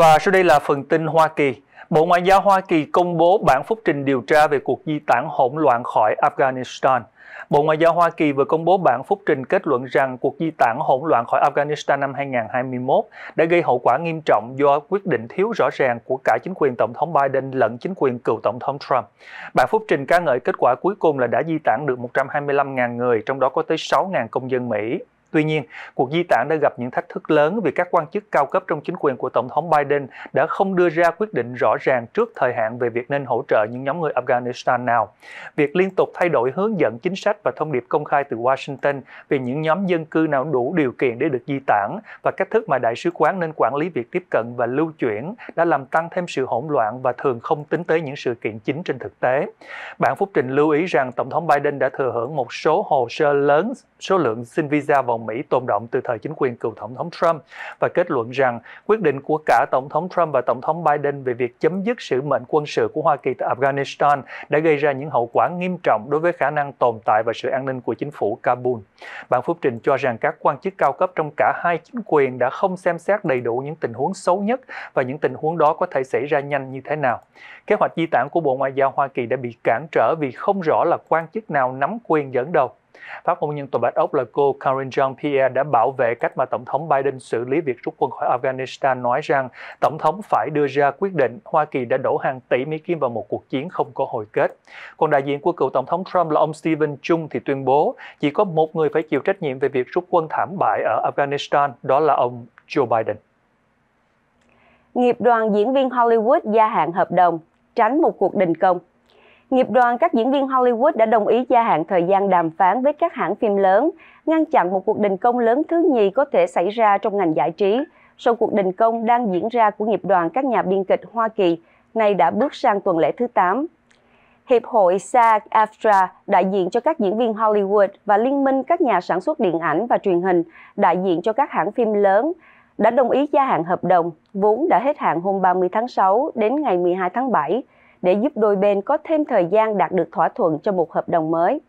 Và sau đây là phần tin Hoa Kỳ. Bộ Ngoại giao Hoa Kỳ công bố bản phúc trình điều tra về cuộc di tản hỗn loạn khỏi Afghanistan. Bộ Ngoại giao Hoa Kỳ vừa công bố bản phúc trình kết luận rằng cuộc di tản hỗn loạn khỏi Afghanistan năm 2021 đã gây hậu quả nghiêm trọng do quyết định thiếu rõ ràng của cả chính quyền Tổng thống Biden lẫn chính quyền cựu Tổng thống Trump. Bản phúc trình ca ngợi kết quả cuối cùng là đã di tản được 125.000 người, trong đó có tới 6.000 công dân Mỹ. Tuy nhiên, cuộc di tản đã gặp những thách thức lớn vì các quan chức cao cấp trong chính quyền của Tổng thống Biden đã không đưa ra quyết định rõ ràng trước thời hạn về việc nên hỗ trợ những nhóm người Afghanistan nào. Việc liên tục thay đổi hướng dẫn chính sách và thông điệp công khai từ Washington về những nhóm dân cư nào đủ điều kiện để được di tản và cách thức mà đại sứ quán nên quản lý việc tiếp cận và lưu chuyển đã làm tăng thêm sự hỗn loạn và thường không tính tới những sự kiện chính trên thực tế. Bản phúc trình lưu ý rằng Tổng thống Biden đã thừa hưởng một số hồ sơ lớn số lượng xin visa vào Hậu Mỹ tồn động từ thời chính quyền cựu Tổng thống Trump và kết luận rằng quyết định của cả Tổng thống Trump và Tổng thống Biden về việc chấm dứt sự mệnh quân sự của Hoa Kỳ tại Afghanistan đã gây ra những hậu quả nghiêm trọng đối với khả năng tồn tại và sự an ninh của chính phủ Kabul. Bản phúc trình cho rằng các quan chức cao cấp trong cả hai chính quyền đã không xem xét đầy đủ những tình huống xấu nhất và những tình huống đó có thể xảy ra nhanh như thế nào. Kế hoạch di tản của Bộ Ngoại giao Hoa Kỳ đã bị cản trở vì không rõ là quan chức nào nắm quyền dẫn đầu. Pháp ngôn nhân Tòa Bạch Ốc là cô Karen Jean-Pierre đã bảo vệ cách mà Tổng thống Biden xử lý việc rút quân khỏi Afghanistan nói rằng Tổng thống phải đưa ra quyết định Hoa Kỳ đã đổ hàng tỷ Mỹ Kim vào một cuộc chiến không có hồi kết. Còn đại diện của cựu Tổng thống Trump là ông Stephen Chung thì tuyên bố chỉ có một người phải chịu trách nhiệm về việc rút quân thảm bại ở Afghanistan, đó là ông Joe Biden. Nghiệp đoàn diễn viên Hollywood gia hạn hợp đồng, tránh một cuộc đình công nghiệp đoàn các diễn viên Hollywood đã đồng ý gia hạn thời gian đàm phán với các hãng phim lớn, ngăn chặn một cuộc đình công lớn thứ nhì có thể xảy ra trong ngành giải trí. Sau cuộc đình công đang diễn ra của nghiệp đoàn các nhà biên kịch Hoa Kỳ, nay đã bước sang tuần lễ thứ 8. Hiệp hội SAG-AFTRA đại diện cho các diễn viên Hollywood và Liên minh các nhà sản xuất điện ảnh và truyền hình đại diện cho các hãng phim lớn đã đồng ý gia hạn hợp đồng, vốn đã hết hạn hôm 30 tháng 6 đến ngày 12 tháng 7 để giúp đôi bên có thêm thời gian đạt được thỏa thuận cho một hợp đồng mới.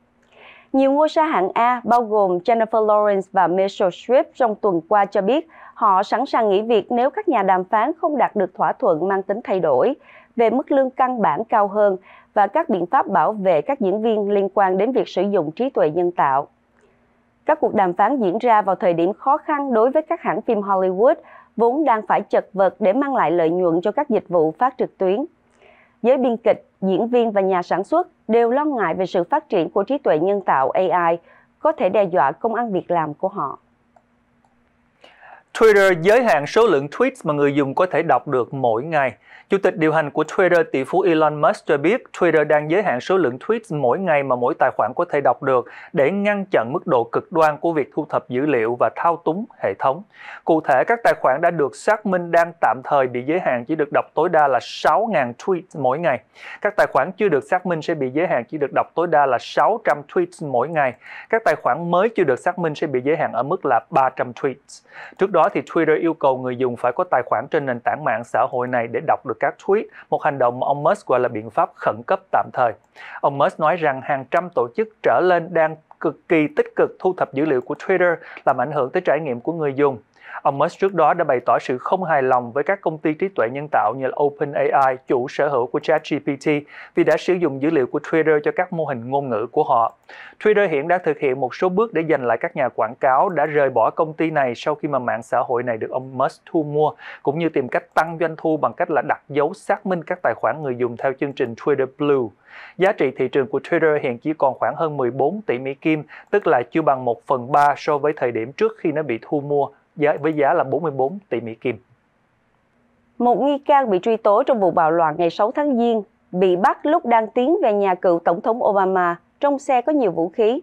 Nhiều ngôi sao hạng A bao gồm Jennifer Lawrence và Mitchell Swift trong tuần qua cho biết họ sẵn sàng nghỉ việc nếu các nhà đàm phán không đạt được thỏa thuận mang tính thay đổi về mức lương căn bản cao hơn và các biện pháp bảo vệ các diễn viên liên quan đến việc sử dụng trí tuệ nhân tạo. Các cuộc đàm phán diễn ra vào thời điểm khó khăn đối với các hãng phim Hollywood vốn đang phải chật vật để mang lại lợi nhuận cho các dịch vụ phát trực tuyến giới biên kịch, diễn viên và nhà sản xuất đều lo ngại về sự phát triển của trí tuệ nhân tạo AI có thể đe dọa công ăn việc làm của họ. Twitter giới hạn số lượng tweets mà người dùng có thể đọc được mỗi ngày. Chủ tịch điều hành của Twitter tỷ phú Elon Musk cho biết Twitter đang giới hạn số lượng tweets mỗi ngày mà mỗi tài khoản có thể đọc được để ngăn chặn mức độ cực đoan của việc thu thập dữ liệu và thao túng hệ thống. Cụ thể, các tài khoản đã được xác minh đang tạm thời bị giới hạn chỉ được đọc tối đa là 6.000 tweets mỗi ngày. Các tài khoản chưa được xác minh sẽ bị giới hạn chỉ được đọc tối đa là 600 tweets mỗi ngày. Các tài khoản mới chưa được xác minh sẽ bị giới hạn ở mức là 300 tweets. Trước đó, thì Twitter yêu cầu người dùng phải có tài khoản trên nền tảng mạng xã hội này để đọc được các tweet, một hành động mà ông Musk gọi là biện pháp khẩn cấp tạm thời. Ông Musk nói rằng hàng trăm tổ chức trở lên đang cực kỳ tích cực thu thập dữ liệu của Twitter làm ảnh hưởng tới trải nghiệm của người dùng. Ông Musk trước đó đã bày tỏ sự không hài lòng với các công ty trí tuệ nhân tạo như OpenAI, chủ sở hữu của ChatGPT, vì đã sử dụng dữ liệu của Twitter cho các mô hình ngôn ngữ của họ. Twitter hiện đang thực hiện một số bước để giành lại các nhà quảng cáo đã rời bỏ công ty này sau khi mà mạng xã hội này được ông Musk thu mua, cũng như tìm cách tăng doanh thu bằng cách là đặt dấu xác minh các tài khoản người dùng theo chương trình Twitter Blue. Giá trị thị trường của Twitter hiện chỉ còn khoảng hơn 14 tỷ Mỹ Kim, tức là chưa bằng 1 phần 3 so với thời điểm trước khi nó bị thu mua giá, với giá là 44 tỷ Mỹ Kim. Một nghi can bị truy tố trong vụ bạo loạn ngày 6 tháng Giêng bị bắt lúc đang tiến về nhà cựu Tổng thống Obama trong xe có nhiều vũ khí.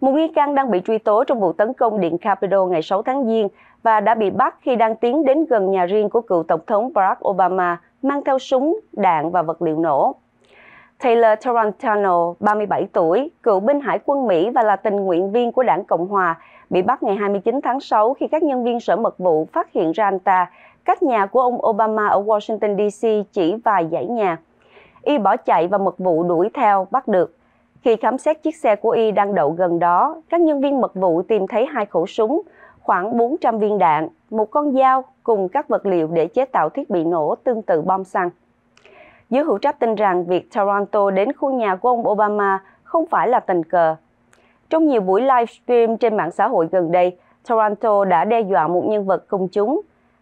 Một nghi can đang bị truy tố trong vụ tấn công Điện Capitol ngày 6 tháng Giêng và đã bị bắt khi đang tiến đến gần nhà riêng của cựu Tổng thống Barack Obama mang theo súng, đạn và vật liệu nổ. Taylor Tarantino, 37 tuổi, cựu binh hải quân Mỹ và là tình nguyện viên của đảng Cộng Hòa, bị bắt ngày 29 tháng 6 khi các nhân viên sở mật vụ phát hiện ra anh ta cách nhà của ông Obama ở Washington DC chỉ vài dãy nhà. Y bỏ chạy và mật vụ đuổi theo, bắt được. Khi khám xét chiếc xe của Y đang đậu gần đó, các nhân viên mật vụ tìm thấy hai khẩu súng, khoảng 400 viên đạn, một con dao cùng các vật liệu để chế tạo thiết bị nổ tương tự bom xăng. Giới hữu trách tin rằng việc Toronto đến khu nhà của ông Obama không phải là tình cờ. Trong nhiều buổi livestream trên mạng xã hội gần đây, Toronto đã đe dọa một nhân vật công chúng.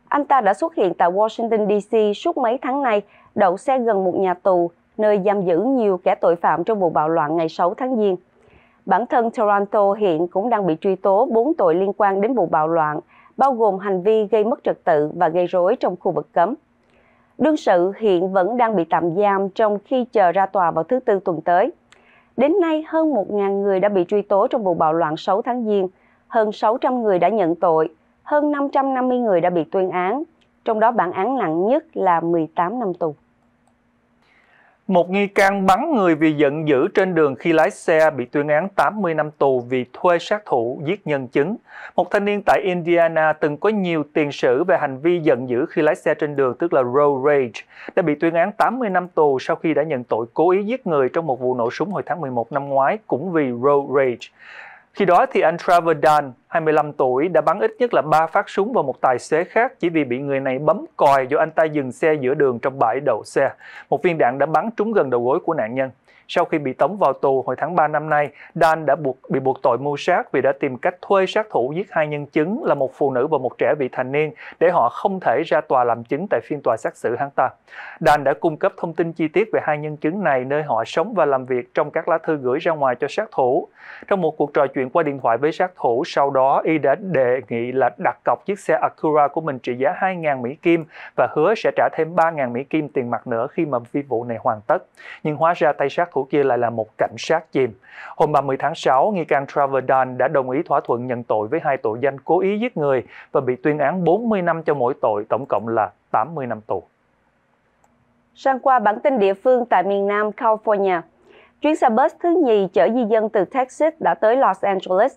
Anh ta đã xuất hiện tại Washington DC suốt mấy tháng nay, đậu xe gần một nhà tù, nơi giam giữ nhiều kẻ tội phạm trong vụ bạo loạn ngày 6 tháng Giêng. Bản thân Toronto hiện cũng đang bị truy tố 4 tội liên quan đến vụ bạo loạn, bao gồm hành vi gây mất trật tự và gây rối trong khu vực cấm. Đương sự hiện vẫn đang bị tạm giam trong khi chờ ra tòa vào thứ Tư tuần tới. Đến nay, hơn 1.000 người đã bị truy tố trong vụ bạo loạn 6 tháng Giêng, hơn 600 người đã nhận tội, hơn 550 người đã bị tuyên án, trong đó bản án nặng nhất là 18 năm tù. Một nghi can bắn người vì giận dữ trên đường khi lái xe bị tuyên án 80 năm tù vì thuê sát thủ giết nhân chứng. Một thanh niên tại Indiana từng có nhiều tiền sử về hành vi giận dữ khi lái xe trên đường, tức là road rage, đã bị tuyên án 80 năm tù sau khi đã nhận tội cố ý giết người trong một vụ nổ súng hồi tháng 11 năm ngoái cũng vì road rage. Khi đó thì anh Trevor Dan, 25 tuổi, đã bắn ít nhất là 3 phát súng vào một tài xế khác chỉ vì bị người này bấm còi do anh ta dừng xe giữa đường trong bãi đậu xe. Một viên đạn đã bắn trúng gần đầu gối của nạn nhân. Sau khi bị tống vào tù hồi tháng 3 năm nay, Dan đã buộc bị buộc tội mưu sát vì đã tìm cách thuê sát thủ giết hai nhân chứng là một phụ nữ và một trẻ vị thành niên để họ không thể ra tòa làm chứng tại phiên tòa xét xử hắn ta. Dan đã cung cấp thông tin chi tiết về hai nhân chứng này nơi họ sống và làm việc trong các lá thư gửi ra ngoài cho sát thủ. Trong một cuộc trò chuyện qua điện thoại với sát thủ, sau đó y đã đề nghị là đặt cọc chiếc xe Acura của mình trị giá 2.000 Mỹ Kim và hứa sẽ trả thêm 3.000 Mỹ Kim tiền mặt nữa khi mà phi vụ này hoàn tất. Nhưng hóa ra tay sát thủ kia lại là một cảnh sát chìm. Hôm 30 tháng 6, nghi can Trevor Dunn đã đồng ý thỏa thuận nhận tội với hai tội danh cố ý giết người và bị tuyên án 40 năm cho mỗi tội, tổng cộng là 80 năm tù. Sang qua bản tin địa phương tại miền Nam California, chuyến xe bus thứ nhì chở di dân từ Texas đã tới Los Angeles.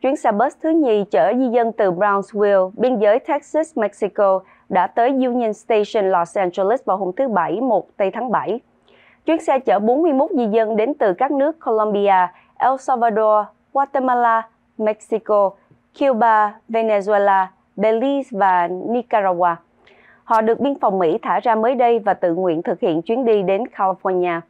Chuyến xe bus thứ nhì chở di dân từ Brownsville, biên giới Texas, Mexico đã tới Union Station Los Angeles vào hôm thứ Bảy 1 Tây tháng 7. Chuyến xe chở 41 di dân đến từ các nước Colombia, El Salvador, Guatemala, Mexico, Cuba, Venezuela, Belize và Nicaragua. Họ được biên phòng Mỹ thả ra mới đây và tự nguyện thực hiện chuyến đi đến California.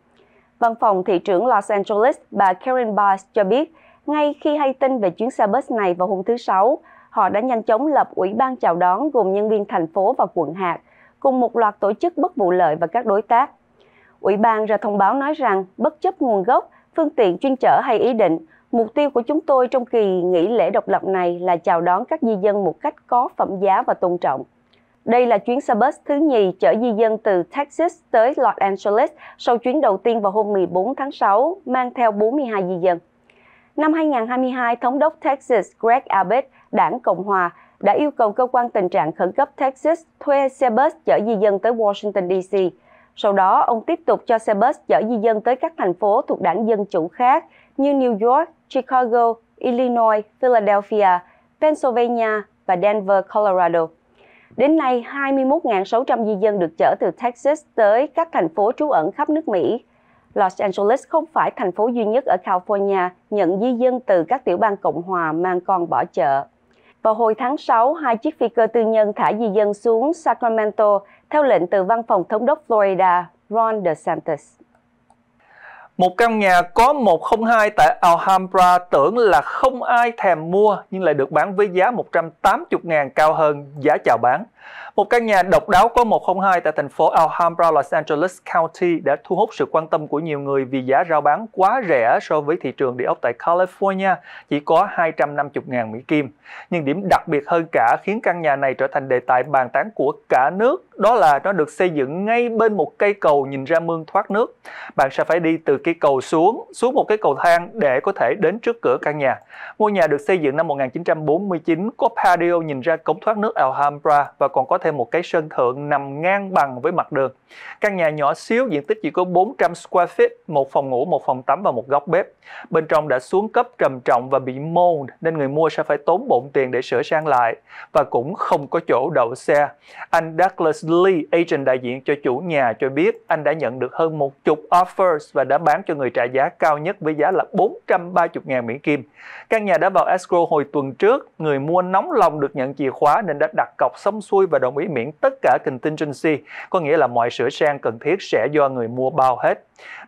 Văn phòng thị trưởng Los Angeles, bà Karen Bass cho biết, ngay khi hay tin về chuyến xe bus này vào hôm thứ Sáu, họ đã nhanh chóng lập ủy ban chào đón gồm nhân viên thành phố và quận hạt, cùng một loạt tổ chức bất vụ lợi và các đối tác. Ủy ban ra thông báo nói rằng bất chấp nguồn gốc, phương tiện chuyên chở hay ý định, mục tiêu của chúng tôi trong kỳ nghỉ lễ độc lập này là chào đón các di dân một cách có phẩm giá và tôn trọng. Đây là chuyến xe bus thứ nhì chở di dân từ Texas tới Los Angeles sau chuyến đầu tiên vào hôm 14 tháng 6 mang theo 42 di dân. Năm 2022, Thống đốc Texas Greg Abbott, đảng Cộng hòa, đã yêu cầu cơ quan tình trạng khẩn cấp Texas thuê xe bus chở di dân tới Washington, D.C. Sau đó, ông tiếp tục cho xe bus chở di dân tới các thành phố thuộc đảng Dân Chủ khác như New York, Chicago, Illinois, Philadelphia, Pennsylvania và Denver, Colorado. Đến nay, 21.600 di dân được chở từ Texas tới các thành phố trú ẩn khắp nước Mỹ. Los Angeles không phải thành phố duy nhất ở California nhận di dân từ các tiểu bang Cộng hòa mang con bỏ chợ. Vào hồi tháng 6, hai chiếc phi cơ tư nhân thả di dân xuống Sacramento theo lệnh từ văn phòng thống đốc Florida Ron DeSantis. Một căn nhà có 102 tại Alhambra tưởng là không ai thèm mua nhưng lại được bán với giá 180 ngàn cao hơn giá chào bán. Một căn nhà độc đáo có 102 tại thành phố Alhambra, Los Angeles County đã thu hút sự quan tâm của nhiều người vì giá rao bán quá rẻ so với thị trường địa ốc tại California, chỉ có 250.000 Mỹ Kim. Nhưng điểm đặc biệt hơn cả khiến căn nhà này trở thành đề tài bàn tán của cả nước, đó là nó được xây dựng ngay bên một cây cầu nhìn ra mương thoát nước. Bạn sẽ phải đi từ cây cầu xuống, xuống một cái cầu thang để có thể đến trước cửa căn nhà. Ngôi nhà được xây dựng năm 1949, có patio nhìn ra cống thoát nước Alhambra và còn có thêm một cái sân thượng nằm ngang bằng với mặt đường. Căn nhà nhỏ xíu diện tích chỉ có 400 square feet, một phòng ngủ, một phòng tắm và một góc bếp. Bên trong đã xuống cấp trầm trọng và bị mold nên người mua sẽ phải tốn bộn tiền để sửa sang lại và cũng không có chỗ đậu xe. Anh Douglas Lee, agent đại diện cho chủ nhà cho biết anh đã nhận được hơn một chục offers và đã bán cho người trả giá cao nhất với giá là 430 ngàn Mỹ Kim. Căn nhà đã vào escrow hồi tuần trước, người mua nóng lòng được nhận chìa khóa nên đã đặt cọc xong xuôi xuôi và đồng ý miễn tất cả contingency, có nghĩa là mọi sửa sang cần thiết sẽ do người mua bao hết.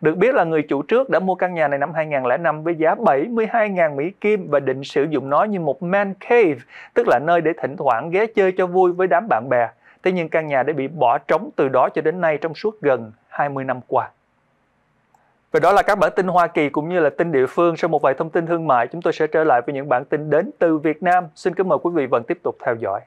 Được biết là người chủ trước đã mua căn nhà này năm 2005 với giá 72.000 Mỹ Kim và định sử dụng nó như một man cave, tức là nơi để thỉnh thoảng ghé chơi cho vui với đám bạn bè. Thế nhưng căn nhà đã bị bỏ trống từ đó cho đến nay trong suốt gần 20 năm qua. Và đó là các bản tin Hoa Kỳ cũng như là tin địa phương. Sau một vài thông tin thương mại, chúng tôi sẽ trở lại với những bản tin đến từ Việt Nam. Xin kính mời quý vị vẫn tiếp tục theo dõi.